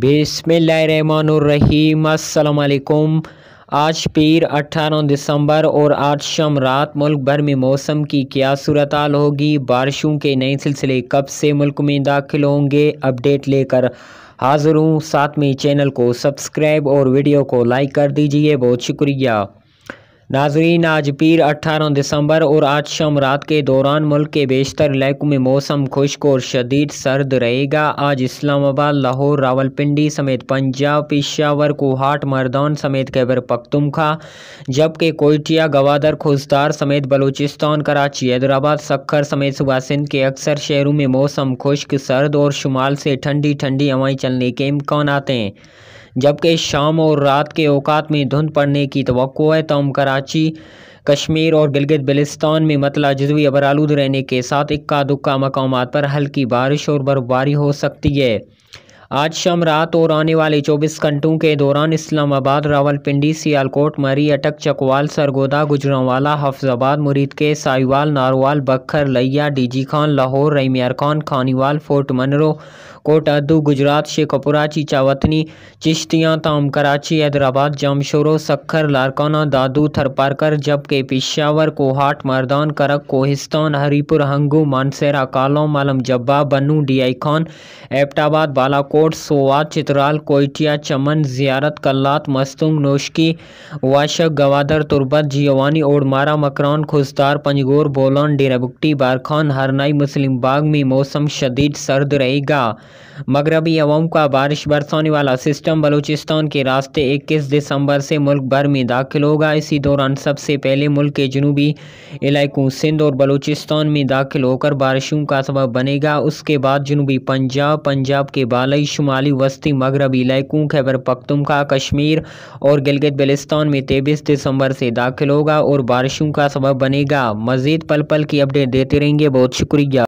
बिसमीम अल्लाम आज पीर 18 दिसंबर और आज शाम रात मुल्क भर में मौसम की क्या सूरत हाल होगी बारिशों के नए सिलसिले कब से मुल्क में दाखिल होंगे अपडेट लेकर हाजिर हूँ साथ में चैनल को सब्सक्राइब और वीडियो को लाइक कर दीजिए बहुत शुक्रिया नाजरीन आज पीर 18 दिसंबर और आज शाम रात के दौरान मुल्क के बेशतर इलाकों में मौसम खुश्क और शदीद सर्द रहेगा आज इस्लामाबाद लाहौर रावलपिंडी समेत पंजाब पिशावर कोहाट मर्दान समेत कैबर पख्तुमखा जबकि कोयटिया गवादर खुजदार समेत बलूचिस्तान कराची हैदराबाद सखर समेत सुबह सिंध के अक्सर शहरों में मौसम खुश्क सर्द और शुमाल से ठंडी ठंडी हवाएँ चलने के इम्कान हैं जबकि शाम और रात के अवकात में धुंध पड़ने की तो है तम कराची कश्मीर और गिलगित बलिस्तान में मतला जजवी आलूद रहने के साथ इक्का दुक्का मकाम पर हल्की बारिश और बर्फबारी हो सकती है आज शाम रात और आने वाले 24 घंटों के दौरान इस्लामाबाद रावलपिंडी सियालकोट मरी अटक चकवाल सरगोदा गुजरावाला हफ्जाबाद के साहिवाल नारवाल बखर लैया डीजी खान लाहौर रईमियार खान खानीवाल फोर्ट मनरो कोट गुजरात शेखपुरा चीचावतनी चिश्तियाँ ताम कराची हैदराबाद जामशोरो सखर लारकाना दादू थरपारकर जबकि पिशावर कोहाट मरदान करक कोहिस्तान हरीपुर हंगू मानसेरा कालों मालम जब्बा बनू डी आई खान एपटाबाद बालाकोट कोट सोवा चित्राल कोयटिया चमन जियारत कल्लात मस्तुंग नोशकी वाशक गवादर तुरबत जियवानी ओडमारा मकरान खुजदार पंजगोर बोलान डेराबुकटी बारखान हरनाई मुस्लिम बाग में मौसम शदीद सर्द रहेगा मगरबी अवम का बारिश बरसाने वाला सिस्टम बलूचिस्तान के रास्ते इक्कीस दिसंबर से मुल्क भर में दाखिल होगा इसी दौरान सबसे पहले मुल्क के जनूबी इलाकों सिंध और बलूचिस्तान में दाखिल होकर बारिशों का सबब बनेगा उसके बाद जनूबी पंजाब पंजाब के बालई शुमाली वस्ती मगरबी इलाकों खैबर पख्तुमखा कश्मीर और गिलगित बलिस्तान में तेईस दिसंबर से दाखिल होगा और बारिशों का सबब बनेगा मज़ीद पल पल की अपडेट देते रहेंगे बहुत शुक्रिया